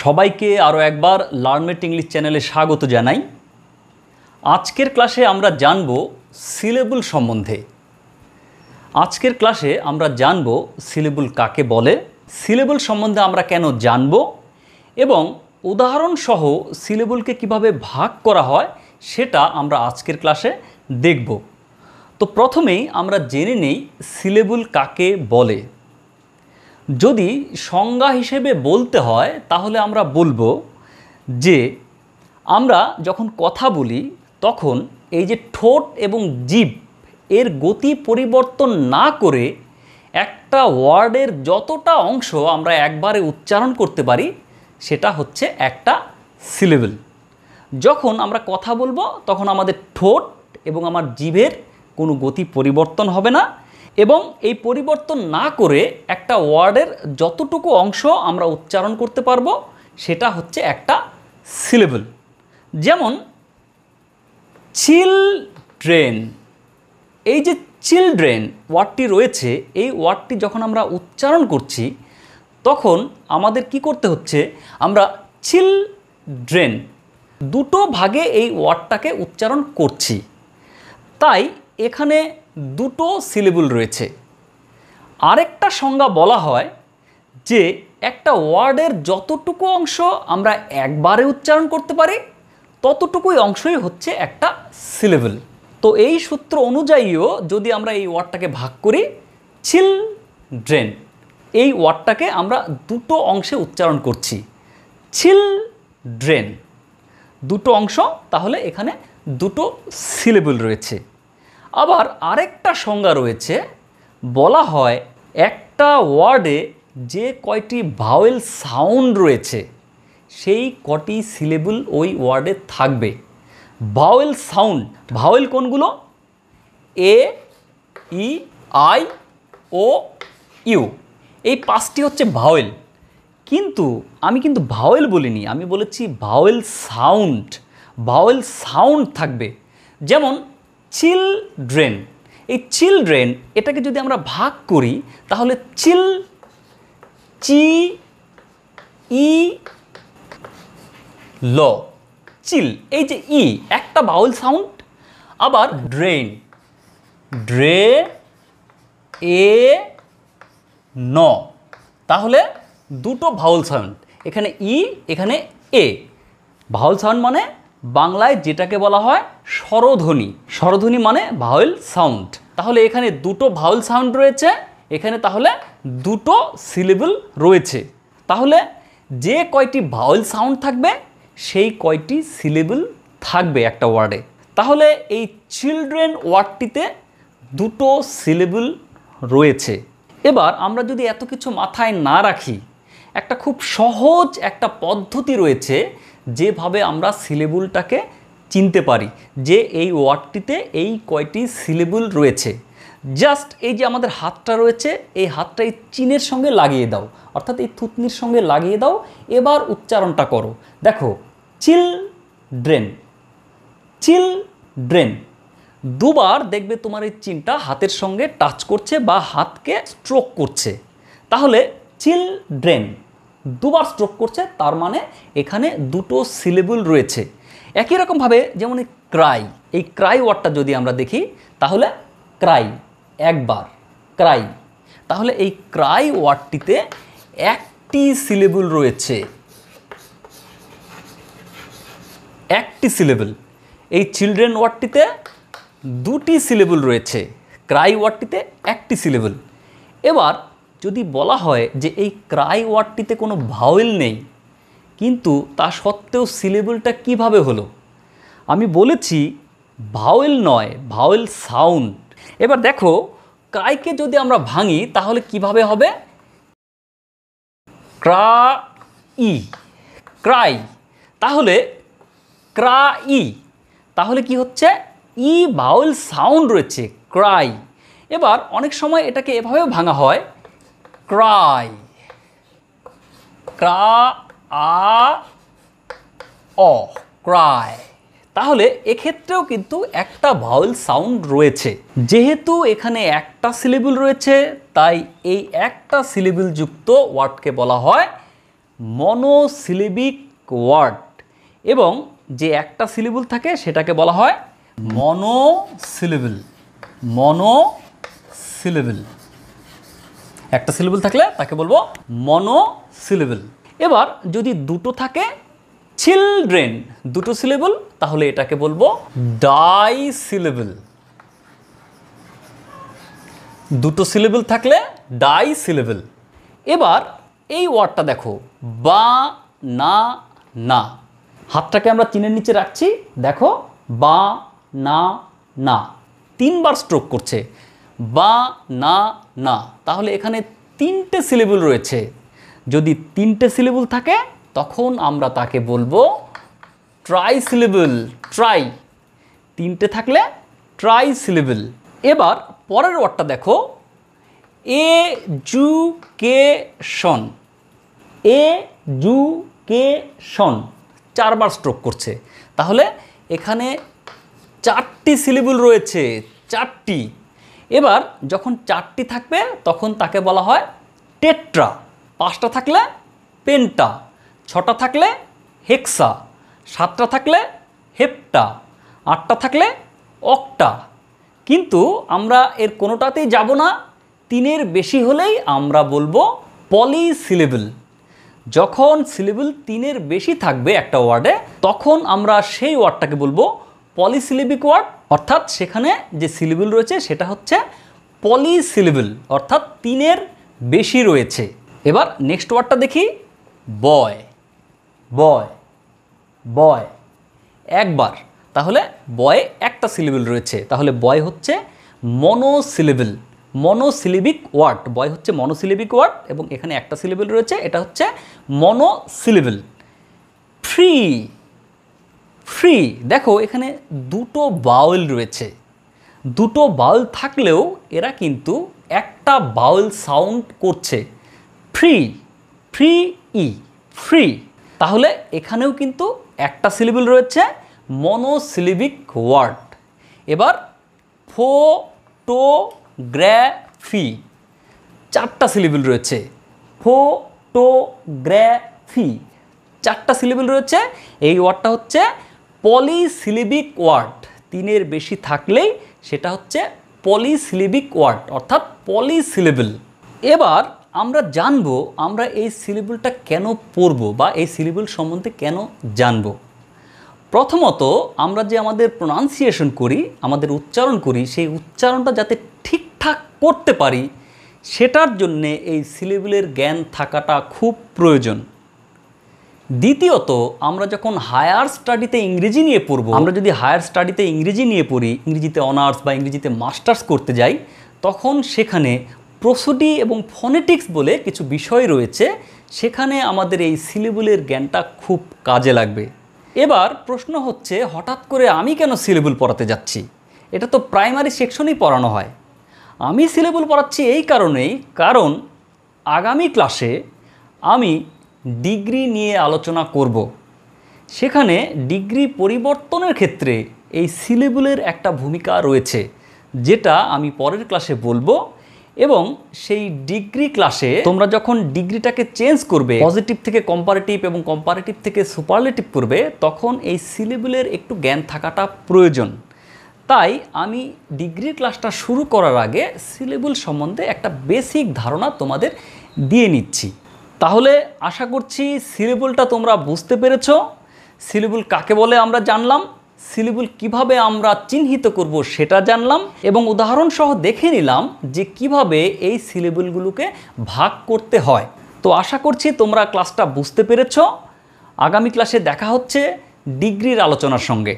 সবাইকে আরও একবার লার্নমেট ইংলিশ চ্যানেলে স্বাগত জানাই আজকের ক্লাসে আমরা জানব সিলেবল সম্বন্ধে আজকের ক্লাসে আমরা জানব সিলেবল কাকে বলে সিলেবল সম্বন্ধে আমরা কেন জানব এবং উদাহরণসহ সিলেবলকে কিভাবে ভাগ করা হয় সেটা আমরা আজকের ক্লাসে দেখব তো প্রথমেই আমরা জেনে নেই সিলেবল কাকে বলে যদি সংজ্ঞা হিসেবে বলতে হয় তাহলে আমরা বলবো যে আমরা যখন কথা বলি তখন এই যে ঠোঁট এবং জীব এর গতি পরিবর্তন না করে একটা ওয়ার্ডের যতটা অংশ আমরা একবারে উচ্চারণ করতে পারি সেটা হচ্ছে একটা সিলেবেল যখন আমরা কথা বলবো তখন আমাদের ঠোঁট এবং আমার জীবের কোনো গতি পরিবর্তন হবে না এবং এই পরিবর্তন না করে একটা ওয়ার্ডের যতটুকু অংশ আমরা উচ্চারণ করতে পারবো সেটা হচ্ছে একটা সিলেবল যেমন চিলড্রেন এই যে চিলড্রেন ওয়ার্ডটি রয়েছে এই ওয়ার্ডটি যখন আমরা উচ্চারণ করছি তখন আমাদের কি করতে হচ্ছে আমরা চিলড্রেন দুটো ভাগে এই ওয়ার্ডটাকে উচ্চারণ করছি তাই এখানে দুটো সিলেবল রয়েছে আরেকটা সংজ্ঞা বলা হয় যে একটা ওয়ার্ডের যতটুকু অংশ আমরা একবারে উচ্চারণ করতে পারি ততটুকুই অংশই হচ্ছে একটা সিলেবল তো এই সূত্র অনুযায়ীও যদি আমরা এই ওয়ার্ডটাকে ভাগ করি ছিল ড্রেন এই ওয়ার্ডটাকে আমরা দুটো অংশে উচ্চারণ করছি ছিল ড্রেন দুটো অংশ তাহলে এখানে দুটো সিলেবল রয়েছে আবার আরেকটা সংজ্ঞা রয়েছে বলা হয় একটা ওয়ার্ডে যে কয়টি ভাওয়েল সাউন্ড রয়েছে সেই কটি সিলেবল ওই ওয়ার্ডে থাকবে ভাওয়েল সাউন্ড ভাওয়েল কোনগুলো এ ই আই ও ইউ এই পাঁচটি হচ্ছে ভাওয়েল কিন্তু আমি কিন্তু ভাওয়েল বলিনি আমি বলেছি ভাওয়েল সাউন্ড ভাওয়েল সাউন্ড থাকবে যেমন চিলড্রেন এই চিলড্রেন এটাকে যদি আমরা ভাগ করি তাহলে চিল চি ই ল চিল এই যে ই একটা বাউল সাউন্ড আবার ড্রেন ড্রে এ ন তাহলে দুটো ভাউল সাউন্ড এখানে ই এখানে এ ভাউল সাউন্ড মানে বাংলায় যেটাকে বলা হয় স্বরধ্বনি স্বরধ্বনি মানে ভাওয়েল সাউন্ড তাহলে এখানে দুটো ভাওয়েল সাউন্ড রয়েছে এখানে তাহলে দুটো সিলেবল রয়েছে তাহলে যে কয়টি ভাওয়েল সাউন্ড থাকবে সেই কয়টি সিলেবল থাকবে একটা ওয়ার্ডে তাহলে এই চিলড্রেন ওয়ার্ডটিতে দুটো সিলেবল রয়েছে এবার আমরা যদি এত কিছু মাথায় না রাখি একটা খুব সহজ একটা পদ্ধতি রয়েছে যেভাবে আমরা সিলেবুলটাকে চিনতে পারি যে এই ওয়ার্ডটিতে এই কয়টি সিলেবুল রয়েছে জাস্ট এই যে আমাদের হাতটা রয়েছে এই হাতটা এই চিনের সঙ্গে লাগিয়ে দাও অর্থাৎ এই থুতনির সঙ্গে লাগিয়ে দাও এবার উচ্চারণটা করো দেখো চিল ড্রেন চিল ড্রেন দুবার দেখবে তোমার এই চিনটা হাতের সঙ্গে টাচ করছে বা হাতকে স্ট্রোক করছে তাহলে চিল ড্রেন দুবার স্ট্রোক করছে তার মানে এখানে দুটো সিলেবল রয়েছে একই রকমভাবে যেমন ক্রাই এই ক্রাই ওয়ার্ডটা যদি আমরা দেখি তাহলে ক্রাই একবার ক্রাই তাহলে এই ক্রাই ওয়ার্ডটিতে একটি সিলেবল রয়েছে একটি সিলেবল এই চিলড্রেন ওয়ার্ডটিতে দুটি সিলেবল রয়েছে ক্রাই ওয়ার্ডটিতে একটি সিলেবল এবার যদি বলা হয় যে এই ক্রাই ওয়ার্ডটিতে কোনো ভাওয়েল নেই কিন্তু তা সত্ত্বেও সিলেবলটা কিভাবে হলো আমি বলেছি ভাওয়েল নয় ভাওয়েল সাউন্ড এবার দেখো ক্রাইকে যদি আমরা ভাঙি তাহলে কিভাবে হবে ক্রা ই ক্রাই তাহলে ক্রা ই তাহলে কি হচ্ছে ই ভাওয়েল সাউন্ড রয়েছে ক্রাই এবার অনেক সময় এটাকে এভাবেও ভাঙা হয় ক্রাই ক্রা আ অ তাহলে এক্ষেত্রেও কিন্তু একটা ভাওয়েল সাউন্ড রয়েছে যেহেতু এখানে একটা সিলেবল রয়েছে তাই এই একটা সিলেবল যুক্ত ওয়ার্ডকে বলা হয় মনোসিলেবিক ওয়ার্ড এবং যে একটা সিলেবল থাকে সেটাকে বলা হয় মনোসিলেবল মনোসিলেবল একটা সিলেবল থাকলে তাকে বলবো মনো সিলেবেল এবার যদি দুটো থাকে চিলড্রেন দুটো সিলেবল তাহলে এটাকে বলবো ডাই সিলেবল দুটো সিলেবল থাকলে ডাই সিলেবল এবার এই ওয়ার্ডটা দেখো বা না না হাতটাকে আমরা চিনের নিচে রাখছি দেখো বা না না তিনবার স্ট্রোক করছে বা না না তাহলে এখানে তিনটে সিলেবল রয়েছে যদি তিনটে সিলেবল থাকে তখন আমরা তাকে বলবো ট্রাই সিলেবল ট্রাই তিনটে থাকলে ট্রাই সিলেবল এবার পরের ওয়ার্ডটা দেখো এ এ জু জু কে কে শন চারবার স্ট্রোক করছে তাহলে এখানে চারটি সিলেবল রয়েছে চারটি এবার যখন চারটি থাকবে তখন তাকে বলা হয় টেট্রা পাঁচটা থাকলে পেন্টা ছটা থাকলে হেক্সা সাতটা থাকলে হেপ্টা আটটা থাকলে অক্টা কিন্তু আমরা এর কোনোটাতেই যাব না তিনের বেশি হলেই আমরা বলবো পলিসিলেবল যখন সিলেবল তিনের বেশি থাকবে একটা ওয়ার্ডে তখন আমরা সেই ওয়ার্ডটাকে বলবো পলিসিলেবিক ওয়ার্ড অর্থাৎ সেখানে যে সিলেবল রয়েছে সেটা হচ্ছে পলিসিলেবল অর্থাৎ তিনের বেশি রয়েছে এবার নেক্সট ওয়ার্ডটা দেখি বয় বয় বয় একবার তাহলে বয়ে একটা সিলেবল রয়েছে তাহলে বয় হচ্ছে মনোসিলেবল মনোসিলিবিক ওয়ার্ড বয় হচ্ছে মনোসিলিবিক ওয়ার্ড এবং এখানে একটা সিলেবল রয়েছে এটা হচ্ছে মনোসিলেবল ফ্রি ফ্রি দেখো এখানে দুটো বাউল রয়েছে দুটো বাউল থাকলেও এরা কিন্তু একটা বাউল সাউন্ড করছে ফ্রি ফ্রি ই ফ্রি তাহলে এখানেও কিন্তু একটা সিলেবল রয়েছে মনোসিলিবিক ওয়ার্ড এবার ফো টো ফি চারটা সিলেবল রয়েছে ফো টো ফি চারটা সিলেবল রয়েছে এই ওয়ার্ডটা হচ্ছে পলিসিলিবিক ওয়ার্ড তিনের বেশি থাকলেই সেটা হচ্ছে পলিসিলিবিক ওয়ার্ড অর্থাৎ পলিসিলেবল এবার আমরা জানব আমরা এই সিলেবলটা কেন পড়ব বা এই সিলেবল সম্বন্ধে কেন জানব প্রথমত আমরা যে আমাদের প্রোনাউন্সিয়েশন করি আমাদের উচ্চারণ করি সেই উচ্চারণটা যাতে ঠিকঠাক করতে পারি সেটার জন্যে এই সিলেবলের জ্ঞান থাকাটা খুব প্রয়োজন দ্বিতীয়ত আমরা যখন হায়ার স্টাডিতে ইংরেজি নিয়ে পড়বো আমরা যদি হায়ার স্টাডিতে ইংরেজি নিয়ে পড়ি ইংরেজিতে অনার্স বা ইংরেজিতে মাস্টার্স করতে যাই তখন সেখানে প্রসুডি এবং ফোনেটিক্স বলে কিছু বিষয় রয়েছে সেখানে আমাদের এই সিলেবুলের জ্ঞানটা খুব কাজে লাগবে এবার প্রশ্ন হচ্ছে হঠাৎ করে আমি কেন সিলেবুল পড়াতে যাচ্ছি এটা তো প্রাইমারি সেকশনেই পড়ানো হয় আমি সিলেবুল পড়াচ্ছি এই কারণেই কারণ আগামী ক্লাসে আমি ডিগ্রি নিয়ে আলোচনা করব সেখানে ডিগ্রি পরিবর্তনের ক্ষেত্রে এই সিলেবুলের একটা ভূমিকা রয়েছে যেটা আমি পরের ক্লাসে বলবো এবং সেই ডিগ্রি ক্লাসে তোমরা যখন ডিগ্রিটাকে চেঞ্জ করবে পজিটিভ থেকে কম্পারেটিভ এবং কম্পারেটিভ থেকে সুপারলেটিভ করবে তখন এই সিলেবুলের একটু জ্ঞান থাকাটা প্রয়োজন তাই আমি ডিগ্রি ক্লাসটা শুরু করার আগে সিলেবুল সম্বন্ধে একটা বেসিক ধারণা তোমাদের দিয়ে নিচ্ছি তাহলে আশা করছি সিলেবলটা তোমরা বুঝতে পেরেছ সিলেবল কাকে বলে আমরা জানলাম সিলেবল কিভাবে আমরা চিহ্নিত করব সেটা জানলাম এবং উদাহরণসহ দেখে নিলাম যে কিভাবে এই সিলেবলগুলোকে ভাগ করতে হয় তো আশা করছি তোমরা ক্লাসটা বুঝতে পেরেছ আগামী ক্লাসে দেখা হচ্ছে ডিগ্রির আলোচনার সঙ্গে